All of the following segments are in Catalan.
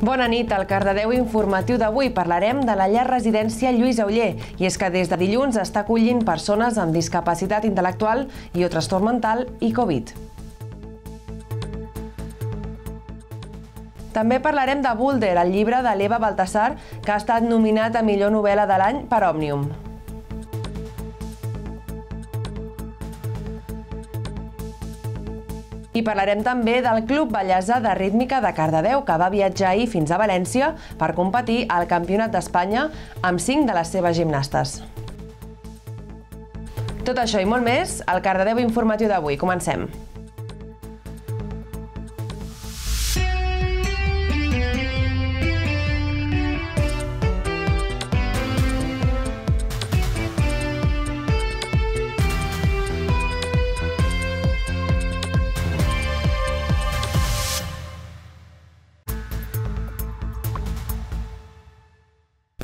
Bona nit. Al Cardedeu informatiu d'avui parlarem de la llar residència Lluís Auller. I és que des de dilluns està acollint persones amb discapacitat intel·lectual i o trastorn mental i Covid. També parlarem de Boulder, el llibre de l'Eva Baltasar, que ha estat nominat a millor novel·la de l'any per Òmnium. I parlarem també del Club Bellesa de Rítmica de Cardedeu, que va viatjar ahir fins a València per competir al Campionat d'Espanya amb cinc de les seves gimnastes. Tot això i molt més al Cardedeu Informatiu d'avui. Comencem.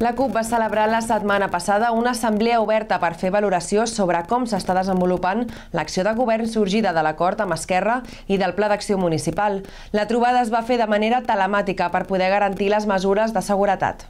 La CUP va celebrar la setmana passada una assemblea oberta per fer valoració sobre com s'està desenvolupant l'acció de govern sorgida de l'acord amb Esquerra i del Pla d'Acció Municipal. La trobada es va fer de manera telemàtica per poder garantir les mesures de seguretat.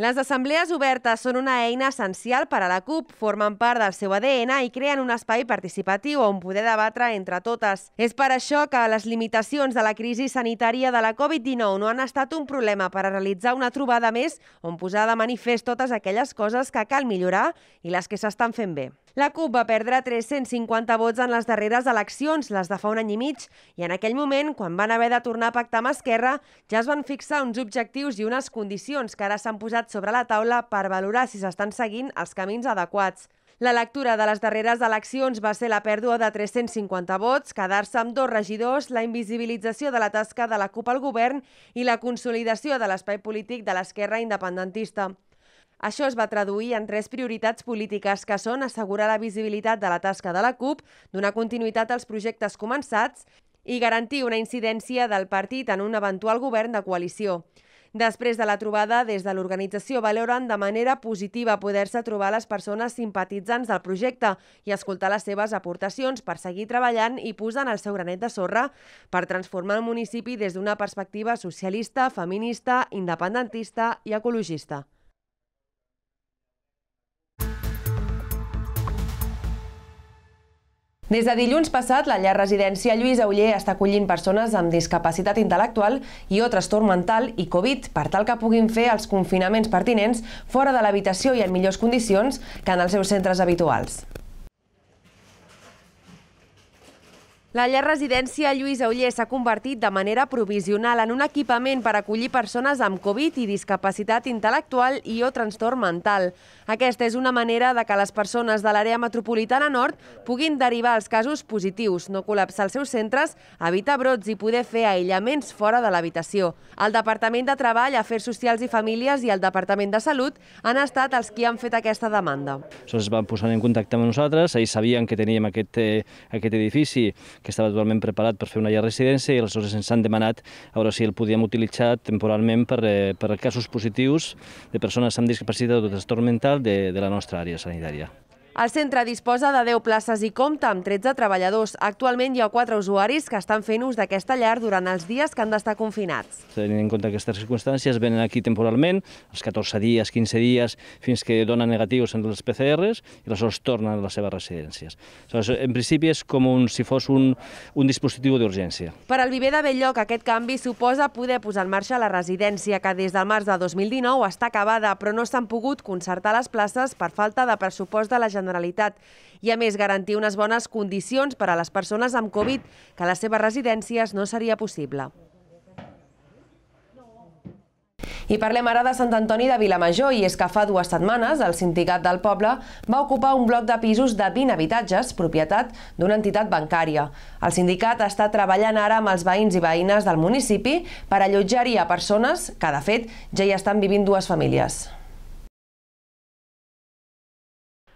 Les assemblees obertes són una eina essencial per a la CUP, formen part del seu ADN i creen un espai participatiu on poder debatre entre totes. És per això que les limitacions de la crisi sanitària de la Covid-19 no han estat un problema per a realitzar una trobada més on posar de manifest totes aquelles coses que cal millorar i les que s'estan fent bé. La CUP va perdre 350 vots en les darreres eleccions, les de fa un any i mig, i en aquell moment, quan van haver de tornar a pactar amb Esquerra, ja es van fixar uns objectius i unes condicions que ara s'han posat posat sobre la taula per valorar si s'estan seguint els camins adequats. La lectura de les darreres eleccions va ser la pèrdua de 350 vots, quedar-se amb dos regidors, la invisibilització de la tasca de la CUP al govern i la consolidació de l'espai polític de l'esquerra independentista. Això es va traduir en tres prioritats polítiques que són assegurar la visibilitat de la tasca de la CUP, donar continuïtat als projectes començats i garantir una incidència del partit en un eventual govern de coalició. Després de la trobada, des de l'organització valoren de manera positiva poder-se trobar les persones simpatitzants del projecte i escoltar les seves aportacions per seguir treballant i posant el seu granet de sorra per transformar el municipi des d'una perspectiva socialista, feminista, independentista i ecologista. Des de dilluns passat, la llar residència Lluís Auller està acollint persones amb discapacitat intel·lectual i o trastorn mental i Covid, per tal que puguin fer els confinaments pertinents fora de l'habitació i en millors condicions que en els seus centres habituals. La llar residència Lluís Auller s'ha convertit de manera provisional en un equipament per acollir persones amb Covid i discapacitat intel·lectual i o trastorn mental. Aquesta és una manera de que les persones de l'àrea metropolitana nord puguin derivar els casos positius, no col·lapsar els seus centres, evitar brots i poder fer aïllaments fora de l'habitació. El Departament de Treball, Afers Socials i Famílies i el Departament de Salut han estat els qui han fet aquesta demanda. Doncs es van posar en contacte amb nosaltres, ells sabien que teníem aquest, eh, aquest edifici que estava totalment preparat per fer una llar residència i aleshores ens han demanat a veure si el podíem utilitzar temporalment per, eh, per casos positius de persones amb discapacitat o trastorn mental de, de la nostra àrea sanitària. El centre disposa de 10 places i compta amb 13 treballadors. Actualment hi ha 4 usuaris que estan fent ús d'aquesta llar durant els dies que han d'estar confinats. Tenint en compte aquestes circumstàncies, venen aquí temporalment, els 14 dies, 15 dies, fins que donen negatius en els PCRs i aleshores tornen a les seves residències. en principi és com un, si fos un, un dispositiu d'urgència. Per al viver de Belllloc, aquest canvi suposa poder posar en marxa la residència, que des del març de 2019 està acabada, però no s'han pogut concertar les places per falta de pressupost de la Generalitat Generalitat i, a més, garantir unes bones condicions per a les persones amb Covid, que a les seves residències no seria possible. I parlem ara de Sant Antoni de Vilamajor i és que fa dues setmanes el sindicat del poble va ocupar un bloc de pisos de 20 habitatges, propietat d'una entitat bancària. El sindicat està treballant ara amb els veïns i veïnes del municipi per allotjar-hi a persones que, de fet, ja hi estan vivint dues famílies.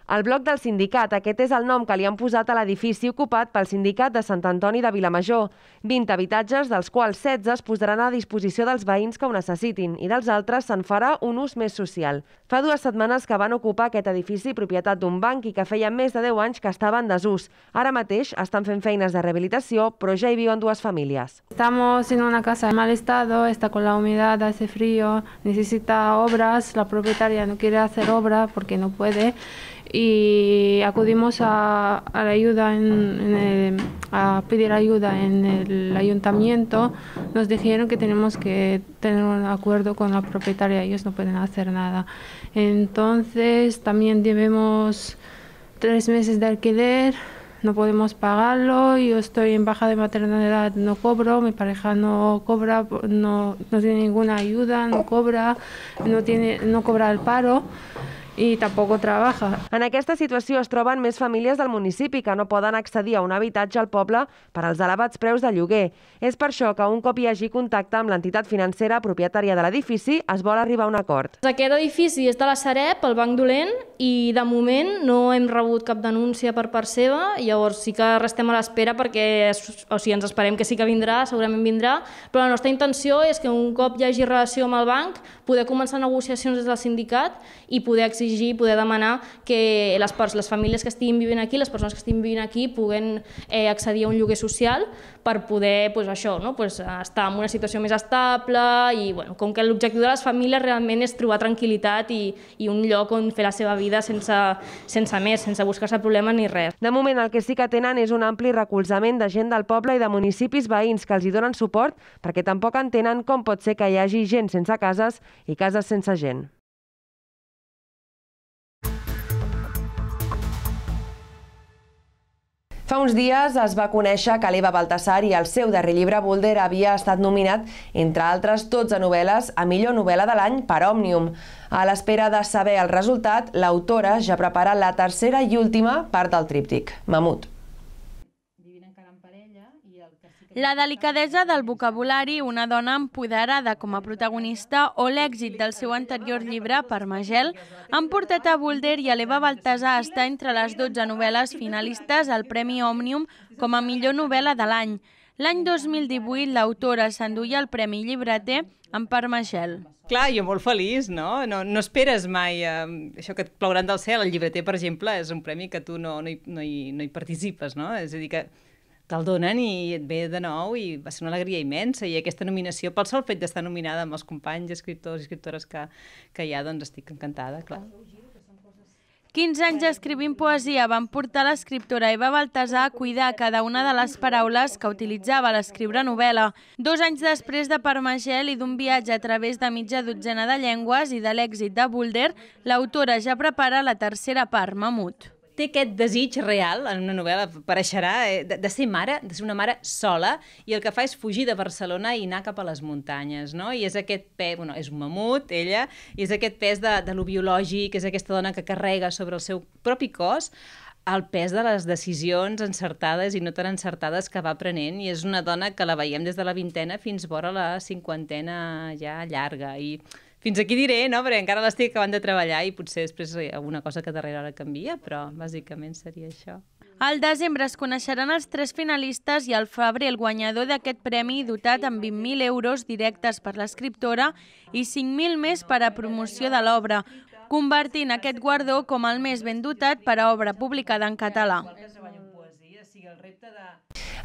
El bloc del sindicat, aquest és el nom que li han posat a l'edifici ocupat pel sindicat de Sant Antoni de Vilamajor. 20 habitatges, dels quals 16 es posaran a disposició dels veïns que ho necessitin i dels altres se'n farà un ús més social. Fa dues setmanes que van ocupar aquest edifici propietat d'un banc i que feia més de 10 anys que estava en desús. Ara mateix estan fent feines de rehabilitació, però ja hi viuen dues famílies. Estamos en una casa en mal estado, está con la humedad, hace frío, necesita obras, la propietaria no quiere hacer obra porque no puede y acudimos a, a la ayuda en, a pedir ayuda en el ayuntamiento, nos dijeron que tenemos que tener un acuerdo con la propietaria, ellos no pueden hacer nada. Entonces también debemos tres meses de alquiler, no podemos pagarlo, yo estoy en baja de maternidad, no cobro, mi pareja no cobra, no, no tiene ninguna ayuda, no cobra, no, tiene, no cobra el paro. i tampoc treballa. En aquesta situació es troben més famílies del municipi que no poden accedir a un habitatge al poble per als elevats preus de lloguer. És per això que un cop hi hagi contacte amb l'entitat financera propietària de l'edifici es vol arribar a un acord. Doncs aquest edifici és de la Sareb, el Banc Dolent, i de moment no hem rebut cap denúncia per part seva, llavors sí que restem a l'espera perquè o sigui, ens esperem que sí que vindrà, segurament vindrà, però la nostra intenció és que un cop hi hagi relació amb el banc, poder començar negociacions des del sindicat i poder exigir exigir i poder demanar que les, les famílies que estiguin vivint aquí, les persones que estiguin vivint aquí, puguen eh, accedir a un lloguer social per poder pues, això, no? pues, eh, estar en una situació més estable i bueno, com que l'objectiu de les famílies realment és trobar tranquil·litat i, i un lloc on fer la seva vida sense, sense més, sense buscar-se problemes ni res. De moment el que sí que tenen és un ampli recolzament de gent del poble i de municipis veïns que els hi donen suport perquè tampoc entenen com pot ser que hi hagi gent sense cases i cases sense gent. Fa uns dies es va conèixer que l'Eva Baltasar i el seu darrer llibre Boulder havia estat nominat, entre altres 12 novel·les, a millor novel·la de l'any per Òmnium. A l'espera de saber el resultat, l'autora ja prepara la tercera i última part del tríptic, Mamut. La delicadesa del vocabulari, una dona empoderada com a protagonista o l'èxit del seu anterior llibre, Per Magel, han portat a Boulder i a l'Eva Baltasar a estar entre les 12 novel·les finalistes al Premi Òmnium com a millor novel·la de l'any. L'any 2018 l'autora s'enduia el Premi Llibreter en Per Magel. Clar, jo molt feliç, no? No, no esperes mai eh, això que et plauran del cel. El llibreter, per exemple, és un premi que tu no, no, hi, no, hi, no hi participes, no? És a dir, que te'l donen i et ve de nou i va ser una alegria immensa i aquesta nominació, pel sol fet d'estar nominada amb els companys, escriptors i escriptores que, que hi ha, doncs estic encantada, clar. 15 anys escrivint poesia van portar l'escriptora Eva Baltasar a cuidar cada una de les paraules que utilitzava a l'escriure novel·la. Dos anys després de Parmagel i d'un viatge a través de mitja dotzena de llengües i de l'èxit de Boulder, l'autora ja prepara la tercera part, Mamut té aquest desig real en una novel·la, apareixerà, eh, de, de ser mare, de ser una mare sola, i el que fa és fugir de Barcelona i anar cap a les muntanyes, no? I és aquest pes, bueno, és un mamut, ella, i és aquest pes de, de lo biològic, és aquesta dona que carrega sobre el seu propi cos el pes de les decisions encertades i no tan encertades que va prenent i és una dona que la veiem des de la vintena fins vora la cinquantena ja llarga i fins aquí diré, no? Perquè encara l'estic acabant de treballar i potser després alguna cosa que darrere ara canvia, però bàsicament seria això. Al desembre es coneixeran els tres finalistes i al febrer el guanyador d'aquest premi dotat amb 20.000 euros directes per l'escriptora i 5.000 més per a promoció de l'obra, convertint aquest guardó com el més ben dotat per a obra publicada en català.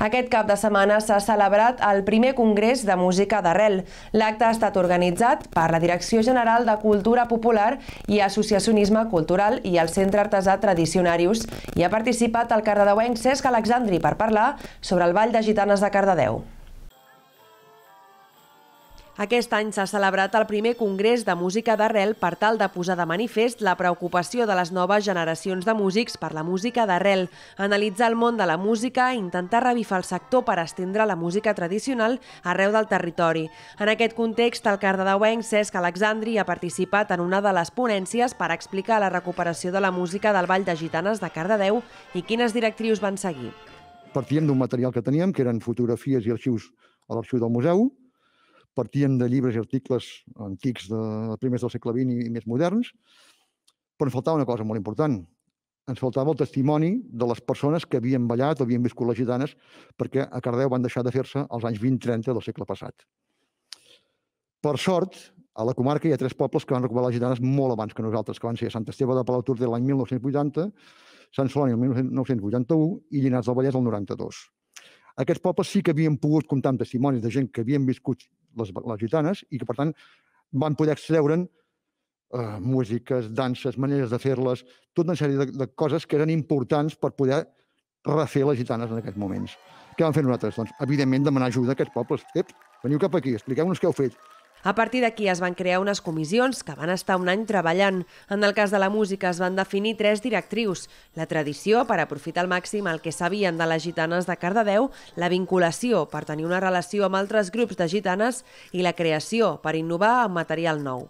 Aquest cap de setmana s'ha celebrat el primer Congrés de Música d'Arrel. L'acte ha estat organitzat per la Direcció General de Cultura Popular i Associacionisme Cultural i el Centre Artesà Tradicionarius i ha participat el cardedeuenc Cesc Alexandri per parlar sobre el Ball de Gitanes de Cardedeu. Aquest any s'ha celebrat el primer Congrés de Música d'Arrel per tal de posar de manifest la preocupació de les noves generacions de músics per la música d'arrel, analitzar el món de la música i intentar revifar el sector per estendre la música tradicional arreu del territori. En aquest context, el cardedauenc Cesc Alexandri ha participat en una de les ponències per explicar la recuperació de la música del Vall de Gitanes de Cardedeu i quines directrius van seguir. Partíem d'un material que teníem, que eren fotografies i arxius a l'arxiu del museu, partien de llibres i articles antics de primers del segle XX i més moderns, però ens faltava una cosa molt important. Ens faltava el testimoni de les persones que havien ballat o havien viscut les gitanes perquè a Cardeu van deixar de fer-se als anys 20-30 del segle passat. Per sort, a la comarca hi ha tres pobles que van recuperar les gitanes molt abans que nosaltres, que van ser Sant Esteve de Palau Tordé l'any 1980, Sant Soloni el 1981 i Llinars del Vallès el 92. Aquests pobles sí que havien pogut comptar amb testimonis de gent que havien viscut les, les gitanes, i que, per tant, van poder extreure'n eh, músiques, danses, maneres de fer-les, tota una sèrie de, de coses que eren importants per poder refer les gitanes en aquests moments. Què van fer nosaltres? Doncs, evidentment, demanar ajuda a aquests pobles. Ep, veniu cap aquí, expliqueu-nos què heu fet a partir d'aquí es van crear unes comissions que van estar un any treballant. En el cas de la música es van definir tres directrius. La tradició, per aprofitar al màxim el que sabien de les gitanes de Cardedeu, la vinculació, per tenir una relació amb altres grups de gitanes, i la creació, per innovar amb material nou.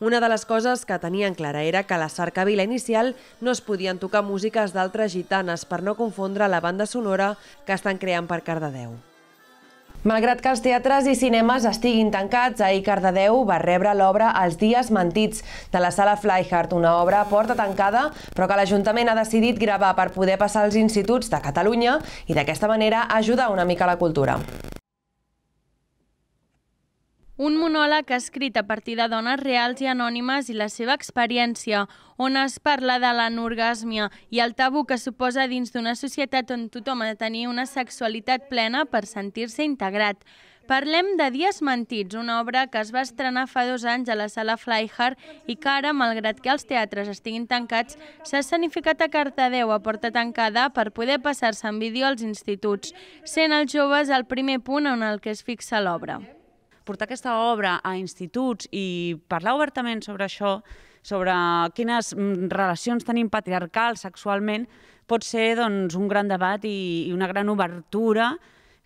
Una de les coses que tenien clara era que a la cercavila inicial no es podien tocar músiques d'altres gitanes per no confondre la banda sonora que estan creant per Cardedeu. Malgrat que els teatres i cinemes estiguin tancats, ahir Cardedeu va rebre l'obra Els dies mentits de la sala Flyhard, una obra a porta tancada però que l'Ajuntament ha decidit gravar per poder passar als instituts de Catalunya i d'aquesta manera ajudar una mica la cultura. Un monòleg escrit a partir de dones reals i anònimes i la seva experiència, on es parla de l'anorgàsmia i el tabú que suposa dins d'una societat on tothom ha de tenir una sexualitat plena per sentir-se integrat. Parlem de Dies Mentits, una obra que es va estrenar fa dos anys a la sala Flyhard i que ara, malgrat que els teatres estiguin tancats, s'ha escenificat a Cartadeu a porta tancada per poder passar-se en vídeo als instituts, sent els joves el primer punt en el que es fixa l'obra portar aquesta obra a instituts i parlar obertament sobre això, sobre quines mm, relacions tenim patriarcals sexualment, pot ser doncs, un gran debat i, i una gran obertura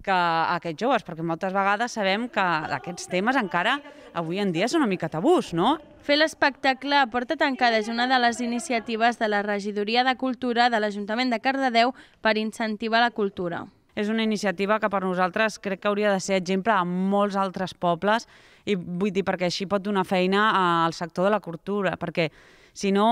que a aquests joves, perquè moltes vegades sabem que aquests temes encara avui en dia són una mica tabús, no? Fer l'espectacle a porta tancada és una de les iniciatives de la Regidoria de Cultura de l'Ajuntament de Cardedeu per incentivar la cultura. És una iniciativa que per nosaltres crec que hauria de ser exemple a molts altres pobles i vull dir, perquè així pot donar feina al sector de la cultura, perquè si no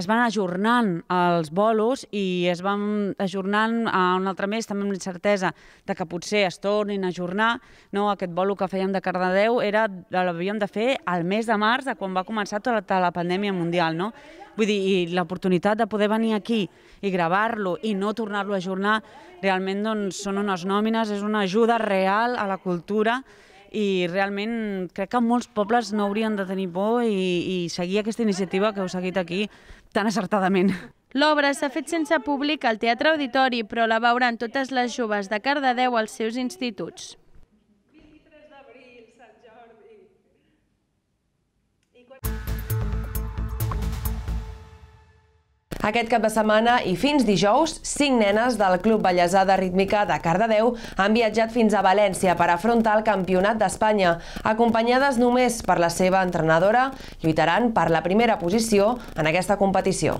es van ajornant els bolos i es van ajornant a un altre mes, també amb incertesa de que potser es tornin a ajornar. No, aquest bolo que fèiem de Cardedeu era, l'havíem de fer al mes de març, de quan va començar tota, tota la pandèmia mundial, no? Vull dir, i l'oportunitat de poder venir aquí i gravar-lo i no tornar-lo a ajornar, realment doncs, són unes nòmines, és una ajuda real a la cultura i realment crec que molts pobles no haurien de tenir por i, i seguir aquesta iniciativa que heu seguit aquí tan acertadament. L'obra s'ha fet sense públic al Teatre Auditori, però la veuran totes les joves de Cardedeu als seus instituts. Aquest cap de setmana i fins dijous, cinc nenes del Club Bellesà de Rítmica de Cardedeu han viatjat fins a València per afrontar el Campionat d'Espanya. Acompanyades només per la seva entrenadora, lluitaran per la primera posició en aquesta competició.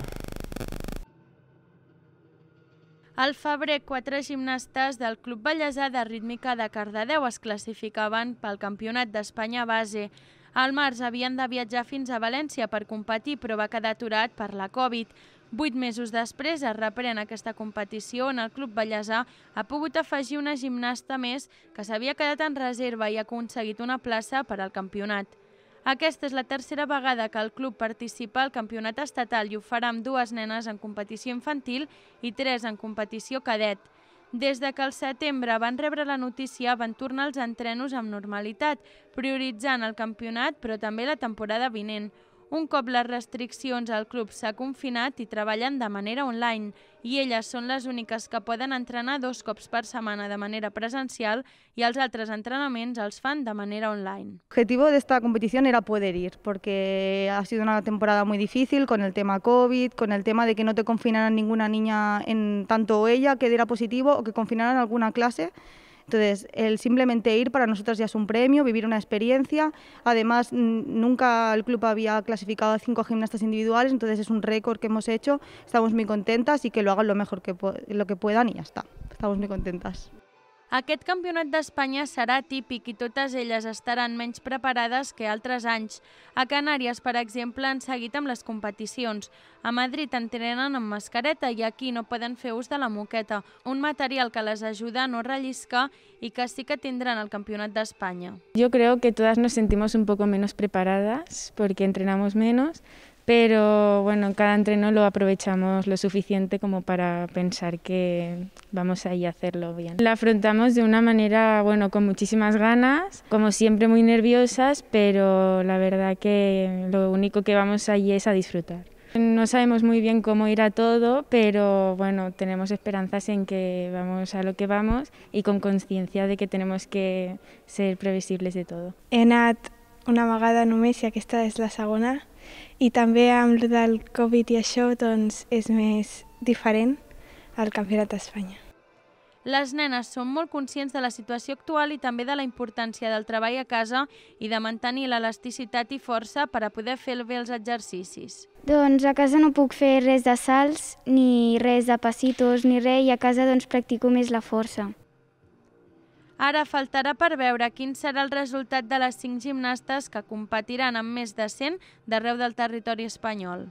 Al febrer, quatre gimnastes del Club Bellesà de Rítmica de Cardedeu es classificaven pel Campionat d'Espanya base. Al març havien de viatjar fins a València per competir, però va quedar aturat per la Covid. Vuit mesos després es reprèn aquesta competició on el Club Bellesà ha pogut afegir una gimnasta més que s'havia quedat en reserva i ha aconseguit una plaça per al campionat. Aquesta és la tercera vegada que el club participa al campionat estatal i ho farà amb dues nenes en competició infantil i tres en competició cadet. Des de que al setembre van rebre la notícia van tornar els entrenos amb normalitat, prioritzant el campionat però també la temporada vinent. Un cop les restriccions al club s'ha confinat i treballen de manera online i elles són les úniques que poden entrenar dos cops per setmana de manera presencial i els altres entrenaments els fan de manera online. El objetivo competició era poder ir, perquè ha sido una temporada molt difícil con el tema COVID, con el tema de que no te confinaran ninguna niña, en tanto ella que diera positivo o que confinaran alguna classe. Entonces, el simplemente ir para nosotras ya es un premio, vivir una experiencia. Además, nunca el club había clasificado a cinco gimnastas individuales, entonces es un récord que hemos hecho. Estamos muy contentas y que lo hagan lo mejor que, lo que puedan y ya está. Estamos muy contentas. Aquest campionat d'Espanya serà típic i totes elles estaran menys preparades que altres anys. A Canàries, per exemple, han seguit amb les competicions. A Madrid entrenen amb mascareta i aquí no poden fer ús de la moqueta, un material que les ajuda a no relliscar i que sí que tindran al campionat d'Espanya. Jo crec que totes nos sentimos un poco menos preparadas porque entrenamos menos, pero bueno, cada entreno lo aprovechamos lo suficiente como para pensar que vamos ir a hacerlo bien. La afrontamos de una manera, bueno, con muchísimas ganas, como siempre muy nerviosas, pero la verdad que lo único que vamos allí es a disfrutar. No sabemos muy bien cómo ir a todo, pero bueno, tenemos esperanzas en que vamos a lo que vamos y con conciencia de que tenemos que ser previsibles de todo. En una magada numesia que está es la saguna. i també amb el del Covid i això doncs, és més diferent al Campionat d'Espanya. Les nenes són molt conscients de la situació actual i també de la importància del treball a casa i de mantenir l'elasticitat i força per a poder fer bé els exercicis. Doncs a casa no puc fer res de salts, ni res de passitos, ni res, i a casa doncs practico més la força. Ara faltarà per veure quin serà el resultat de les cinc gimnastes que competiran amb més de 100 d'arreu del territori espanyol.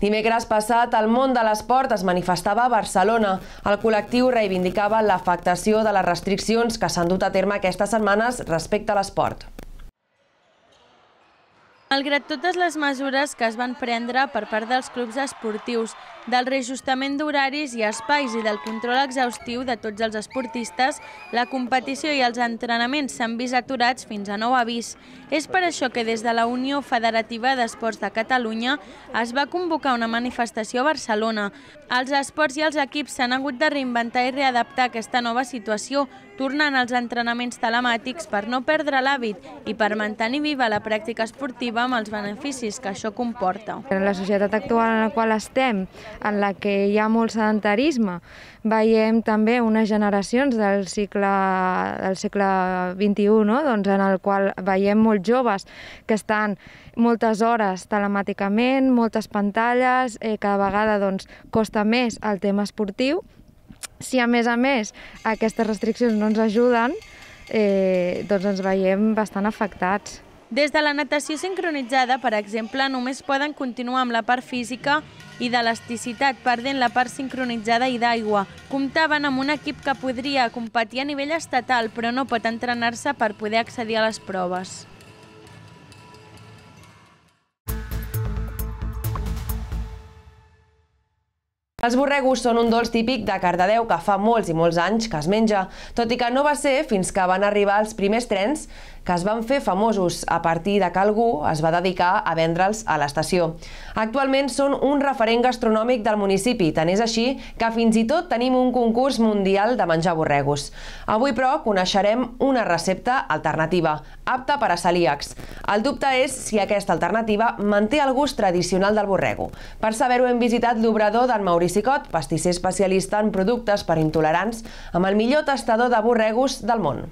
Dimecres passat, el món de l'esport es manifestava a Barcelona. El col·lectiu reivindicava l'afectació de les restriccions que s'han dut a terme aquestes setmanes respecte a l'esport. Malgrat totes les mesures que es van prendre per part dels clubs esportius, del reajustament d'horaris i espais i del control exhaustiu de tots els esportistes, la competició i els entrenaments s'han vist aturats fins a nou avís. És per això que des de la Unió Federativa d'Esports de Catalunya es va convocar una manifestació a Barcelona. Els esports i els equips s'han hagut de reinventar i readaptar a aquesta nova situació, tornant als entrenaments telemàtics per no perdre l'hàbit i per mantenir viva la pràctica esportiva amb els beneficis que això comporta. En la societat actual en la qual estem, en la que hi ha molt sedentarisme, veiem també unes generacions del segle, del segle XXI, no? doncs en el qual veiem molts joves que estan moltes hores telemàticament, moltes pantalles, eh, cada vegada doncs, costa més el tema esportiu. Si a més a més aquestes restriccions no ens ajuden, eh, doncs ens veiem bastant afectats. Des de la natació sincronitzada, per exemple, només poden continuar amb la part física i d'elasticitat, perdent la part sincronitzada i d'aigua. Comptaven amb un equip que podria competir a nivell estatal, però no pot entrenar-se per poder accedir a les proves. Els borregos són un dolç típic de Cardedeu que fa molts i molts anys que es menja, tot i que no va ser fins que van arribar els primers trens que es van fer famosos a partir de que algú es va dedicar a vendre'ls a l'estació. Actualment són un referent gastronòmic del municipi, tant és així que fins i tot tenim un concurs mundial de menjar borregos. Avui, però, coneixerem una recepta alternativa, apta per a celíacs. El dubte és si aquesta alternativa manté el gust tradicional del borrego. Per saber-ho hem visitat l'obrador d'en Maurici Sicot, pastisser especialista en productes per intolerants, amb el millor tastador de borregos del món.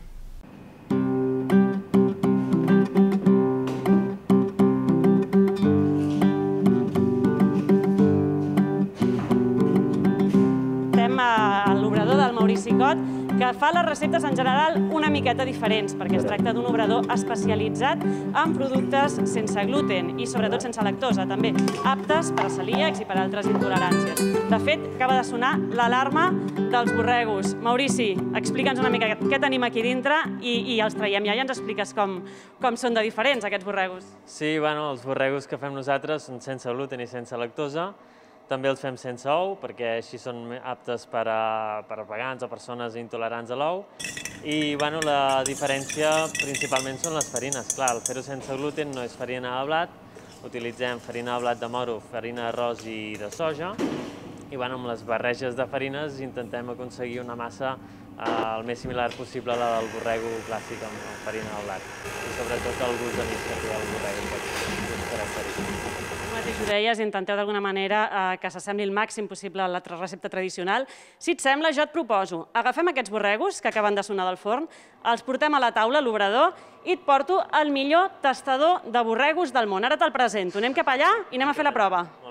Estem a l'obrador del Maurici Sicot que fa les receptes en general una miqueta diferents, perquè es tracta d'un obrador especialitzat en productes sense gluten i sobretot sense lactosa, també aptes per a celíacs i per a altres intoleràncies. De fet, acaba de sonar l'alarma dels borregos. Maurici, explica'ns una mica què tenim aquí dintre i, i els traiem ja i ens expliques com, com són de diferents aquests borregos. Sí, bueno, els borregos que fem nosaltres són sense gluten i sense lactosa, també els fem sense ou, perquè així són aptes per a, per a vegans o persones intolerants a l'ou. I bueno, la diferència principalment són les farines. Clar, el fer-ho sense gluten no és farina de blat, utilitzem farina de blat de moro, farina d'arròs i de soja. I bueno, amb les barreges de farines intentem aconseguir una massa eh, el més similar possible a la del borrego clàssic amb farina de blat. I sobretot el gust de mig que té el borrego, que és característic mateix ho deies, intenteu d'alguna manera eh, que s'assembli el màxim possible a la recepta tradicional. Si et sembla, jo et proposo, agafem aquests borregos que acaben de sonar del forn, els portem a la taula, a l'obrador, i et porto el millor tastador de borregos del món. Ara te'l presento. Anem cap allà i anem a fer la prova. Molt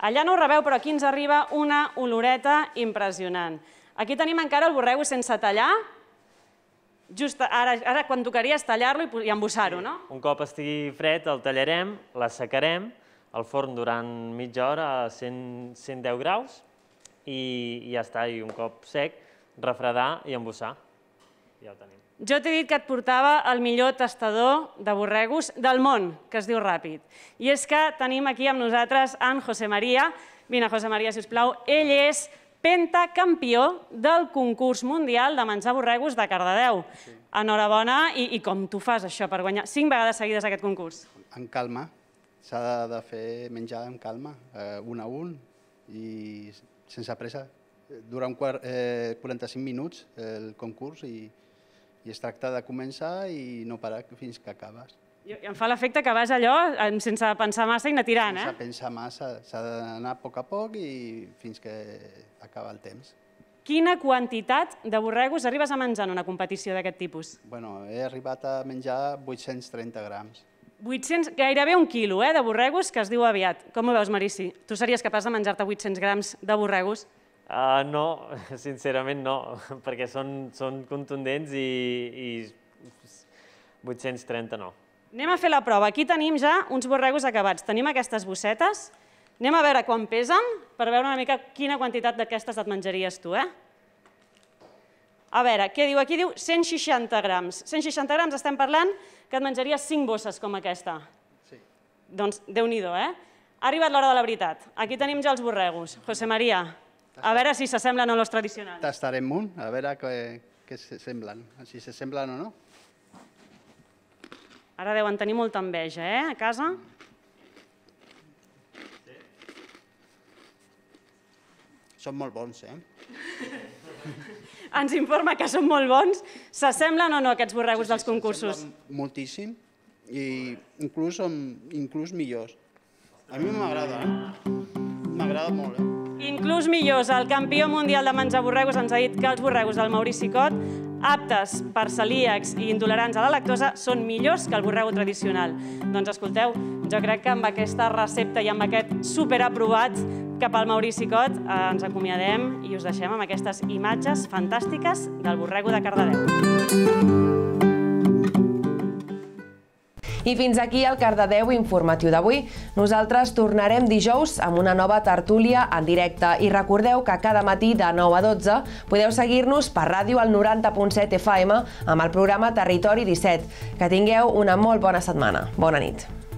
Allà no ho rebeu, però aquí ens arriba una oloreta impressionant. Aquí tenim encara el borrego sense tallar. Just ara, ara quan és tallar-lo i, i embossar-ho, no? Un cop estigui fred el tallarem, l'assecarem al forn durant mitja hora a 100, 110 graus i, i ja està, i un cop sec refredar i embossar. Ja ho tenim. Jo t'he dit que et portava el millor tastador de borregos del món, que es diu Ràpid. I és que tenim aquí amb nosaltres en José María. Vine, José María, sisplau. Ell és pentacampió del concurs mundial de menjar borregos de Cardedeu. Sí. Enhorabona, i, i com tu fas això per guanyar cinc vegades seguides aquest concurs? En calma. S'ha de, de fer menjar amb calma, eh, un a un i sense pressa. Dura un quart, eh, 45 minuts eh, el concurs i i es tracta de començar i no parar fins que acabes. I em fa l'efecte que vas allò sense pensar massa i anar tirant, sense eh? Sense pensar massa, s'ha d'anar a poc a poc i fins que acaba el temps. Quina quantitat de borregos arribes a menjar en una competició d'aquest tipus? Bueno, he arribat a menjar 830 grams. 800, gairebé un quilo eh, de borregos, que es diu aviat. Com ho veus, Marici? Tu series capaç de menjar-te 800 grams de borregos? Uh, no, sincerament no, perquè són, són contundents i, i 830 no. Anem a fer la prova. Aquí tenim ja uns borregos acabats. Tenim aquestes bossetes. Anem a veure quan pesen, per veure una mica quina quantitat d'aquestes et menjaries tu, eh? A veure, què diu? Aquí diu 160 grams. 160 grams estem parlant que et menjaries 5 bosses com aquesta. Sí. Doncs déu nhi -do, eh? Ha arribat l'hora de la veritat. Aquí tenim ja els borregos. José María. A veure si s'assemblen a les tradicionals. Tastarem un, a veure què, què semblen, si s'assemblen o no. Ara deuen tenir molta enveja, eh, a casa? Sí. Són molt bons, eh? Ens informa que són molt bons. S'assemblen o no aquests borregos sí, sí, dels concursos? moltíssim i inclús, inclús millors. A mi m'agrada, eh? m'agrada molt. Eh? Inclús millors, el campió mundial de menjar borregos ens ha dit que els borregos del Maurici Cot, aptes per celíacs i intolerants a la lactosa, són millors que el borrego tradicional. Doncs escolteu, jo crec que amb aquesta recepta i amb aquest superaprovat cap al Maurici Cot eh, ens acomiadem i us deixem amb aquestes imatges fantàstiques del borrego de Cardedeu. Música i fins aquí el Cardedeu informatiu d'avui. Nosaltres tornarem dijous amb una nova tertúlia en directe i recordeu que cada matí de 9 a 12 podeu seguir-nos per ràdio al 90.7 FM amb el programa Territori 17. Que tingueu una molt bona setmana. Bona nit.